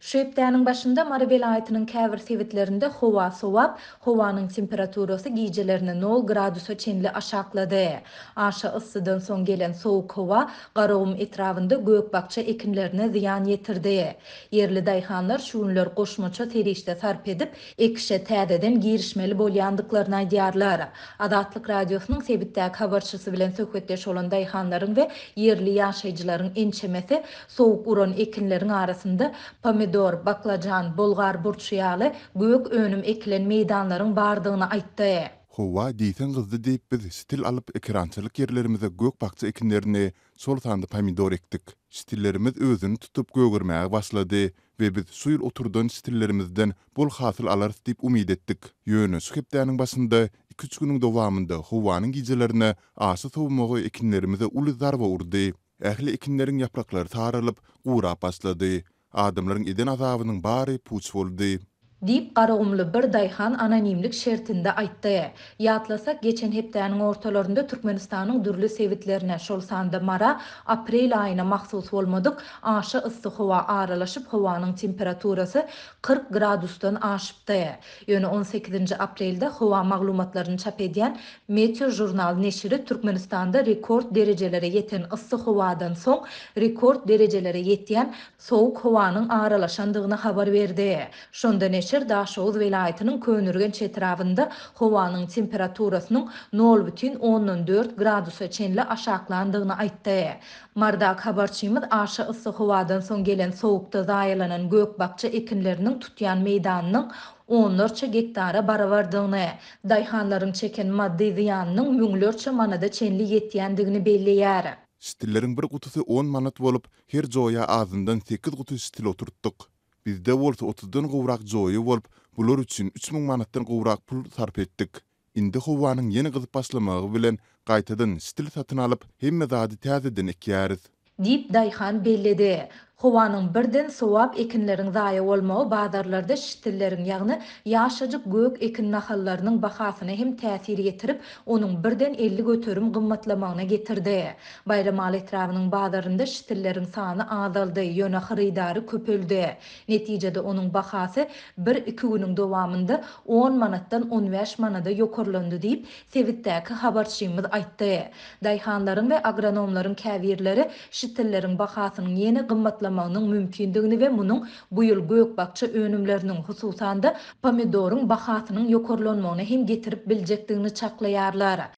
Şöpdänin başında Marbel aýtynyň käbir sewitlerinde howa sowap, howanyň temperaturasy gijelerini 0 gradusa çenli aşaklady. Aşa ýsydan soň gelen sowuk howa garawym etrawynda gök bakça ekinlerine ziyan ýetirdi. Yerli daýhanlar şu günler goşmaça terişde sarp edip ekişe täzeden girişmeli bolýandyklaryna diýarlar. Adatlyk radiosynyň sebitdäki habarçysy bilen söhbetde şolan daýhanlaryň we yerli ýaşajylaryň ençemeti sowuk uran ekinleriniň arasynda pamet pomidor, baklajan, bolgar, burçyalı gök önüm ekilen meydanların bardygyny aýtdy. Hova diýsen gyzdy diýip biz stil alyp ekrançylyk yerlerimize gök bakça ekinlerini soltandy pomidor ekdik. Stillerimiz özün tutup gögürmäge başlady we biz suýul oturdan stillerimizden bol hasyl alarys diýip umyt etdik. Ýöne sukepdäniň başynda 2-3 günüň dowamında howanyň gijelerini aşy sowmagy ekinlerimize uly zarba urdy. Ähli ekinleriň ýapraklary taralyp, gura başlady. adamlaryň eden azabynyň bary puç boldy. dip garagumly bir dayhan anonimlik şertinde aýtdy. Yatlasak, geçen hepdäniň ortalarında Türkmenistanyň dürli sevitlerine şol sanda mara aprel aýyna mahsus bolmadyk, aşy ysyk howa aralaşyp howanyň temperaturasy 40 gradustan aşypdy. Ýöne 18-nji aprelde howa maglumatlaryny çap edýän Meteo jurnal Neşiri Türkmenistanda rekord derecelere yeten ysyk howadan son rekord derecelere ýetýän soğuk howanyň aralaşandygyny habar berdi. Şonda neşri Bekir Daşı Oğuz velayetinin köynürgen çetirabında hovanın temperaturasının 0 bütün 10-14 gradusu çenli aşaklandığını aytta. Marda Kabarçimiz aşı ısı hovadan son gelen soğukta zayılanan gökbakçı ekinlerinin tutyan meydanının Onlarca gektara baravardığını, vardığını, dayhanların çeken maddi ziyanının münglörca manada çenli yetiyendigini belli Stillerin bir kutusu 10 manat olup, her coya ağzından 8 kutu stil oturttuk. bizde bolsa 30-dan gowrak joyy bolup, bular üçin 3000 manatdan gowrak pul sarf etdik. Indi howanyň ýene gyzyp başlamagy bilen gaýtadan stil satyn alyp, hemme zady täzeden ikiýäriz. Dip Dayhan belledi. Hovanın birden sovab ekinlerin zaya olma o bazarlarda şiştirlerin yağını yaşacık gök ekin nahallarının baxasını hem təsir getirip onun birden elli götürüm qımmatlamağına getirdi. Bayramal etrafının bazarında şiştirlerin sağını azaldı, yöna xiridari köpöldü. Neticede onun baxası bir iki günün dovamında on manatdan 15 manada yokorlandı deyip sevittəki habarçiyyimiz aytdi. Dayhanların ve agronomların kəvirləri şiştirlərin baxasının yeni qımmatlamaqlarını saklamanın mümkindigini we munun bu ýyl bakça önümlerinin hususanda pomidorun bahasynyň ýokurlanmagyna hem getirip biljekdigini çaklaýarlar.